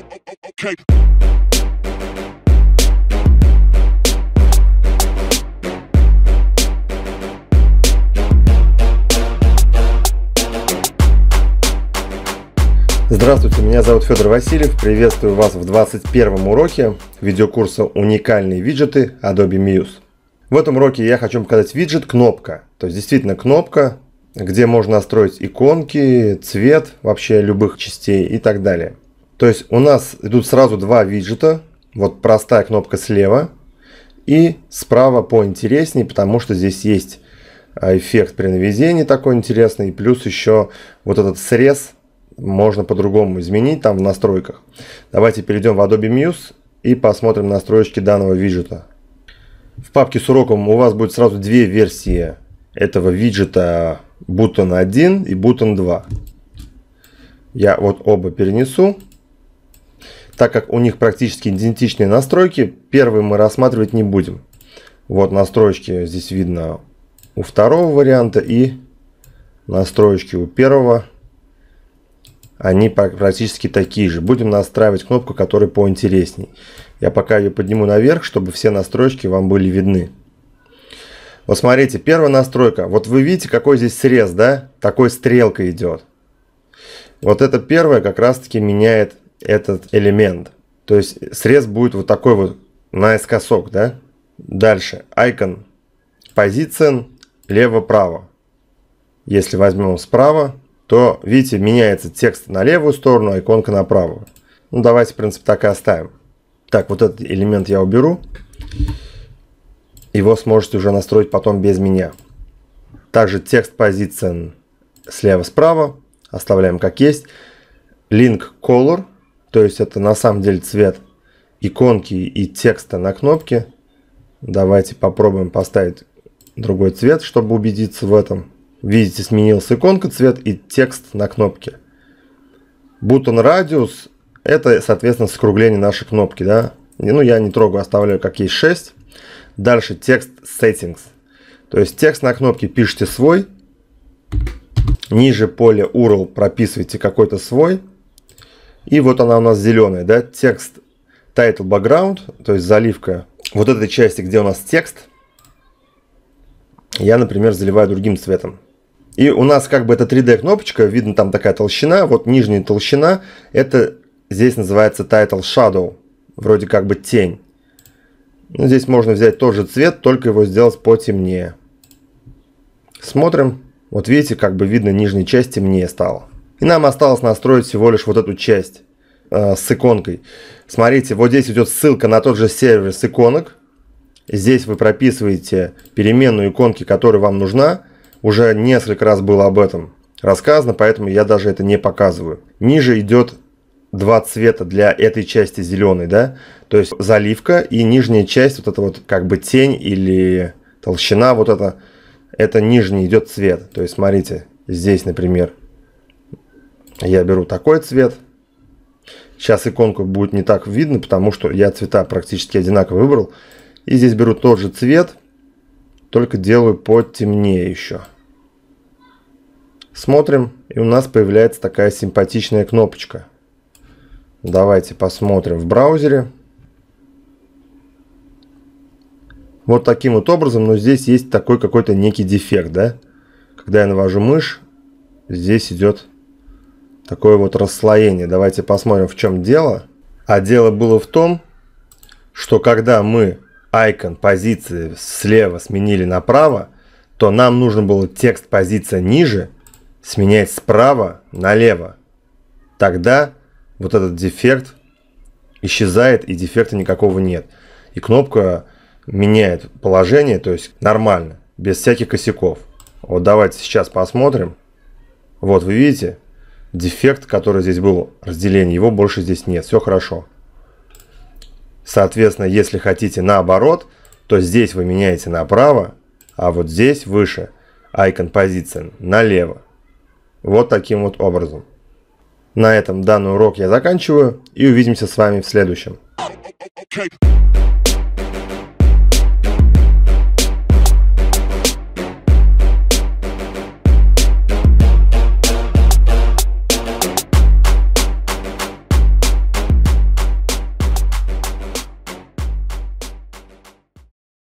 Okay. Здравствуйте, меня зовут Федор Васильев. Приветствую вас в 21 уроке видеокурса «Уникальные виджеты Adobe Muse». В этом уроке я хочу показать виджет «Кнопка». То есть действительно кнопка, где можно настроить иконки, цвет вообще любых частей и так далее. То есть у нас идут сразу два виджета. Вот простая кнопка слева и справа поинтереснее, потому что здесь есть а, эффект при наведении такой интересный. плюс еще вот этот срез можно по-другому изменить там в настройках. Давайте перейдем в Adobe Muse и посмотрим настройки данного виджета. В папке с уроком у вас будет сразу две версии этого виджета Button 1 и Button 2. Я вот оба перенесу так как у них практически идентичные настройки, первый мы рассматривать не будем. Вот настройки здесь видно у второго варианта и настройки у первого. Они практически такие же. Будем настраивать кнопку, которая поинтересней. Я пока ее подниму наверх, чтобы все настройки вам были видны. Вот смотрите, первая настройка. Вот вы видите, какой здесь срез, да? Такой стрелка идет. Вот это первое как раз-таки меняет этот элемент. То есть срез будет вот такой вот наискосок, да? Дальше, icon, позиция, лево-право. Если возьмем справа, то, видите, меняется текст на левую сторону, а иконка на правую. Ну, давайте, в принципе, так и оставим. Так, вот этот элемент я уберу. Его сможете уже настроить потом без меня. Также текст позиции слева-справа. Оставляем как есть. Link color то есть это на самом деле цвет иконки и текста на кнопке. Давайте попробуем поставить другой цвет, чтобы убедиться в этом. Видите, сменился иконка, цвет и текст на кнопке. Button Radius – это, соответственно, скругление нашей кнопки. Да? Ну, я не трогаю, оставляю как есть 6. Дальше текст Settings. То есть текст на кнопке пишите свой. Ниже поле URL прописывайте какой-то свой. И вот она у нас зеленая, да, текст title background, то есть заливка вот этой части, где у нас текст, я, например, заливаю другим цветом. И у нас как бы эта 3D кнопочка, видно там такая толщина, вот нижняя толщина, это здесь называется title shadow, вроде как бы тень. Ну, здесь можно взять тот же цвет, только его сделать потемнее. Смотрим. Вот видите, как бы видно, нижняя часть темнее стала. И нам осталось настроить всего лишь вот эту часть э, с иконкой. Смотрите, вот здесь идет ссылка на тот же сервер с иконок. Здесь вы прописываете переменную иконки, которая вам нужна. Уже несколько раз было об этом рассказано, поэтому я даже это не показываю. Ниже идет два цвета для этой части зеленый, да? То есть заливка и нижняя часть, вот эта вот как бы тень или толщина, вот это, это нижний идет цвет. То есть смотрите, здесь, например, я беру такой цвет. Сейчас иконку будет не так видно, потому что я цвета практически одинаково выбрал. И здесь беру тот же цвет, только делаю потемнее еще. Смотрим, и у нас появляется такая симпатичная кнопочка. Давайте посмотрим в браузере. Вот таким вот образом, но здесь есть такой какой-то некий дефект, да? Когда я навожу мышь, здесь идет такое вот расслоение. Давайте посмотрим, в чем дело. А дело было в том, что когда мы icon позиции слева сменили направо, то нам нужно было текст позиция ниже сменять справа налево. Тогда вот этот дефект исчезает и дефекта никакого нет. И кнопка меняет положение, то есть нормально, без всяких косяков. Вот давайте сейчас посмотрим. Вот вы видите, дефект, который здесь был, разделение, его больше здесь нет, все хорошо. Соответственно, если хотите наоборот, то здесь вы меняете направо, а вот здесь выше icon position налево. Вот таким вот образом. На этом данный урок я заканчиваю и увидимся с вами в следующем.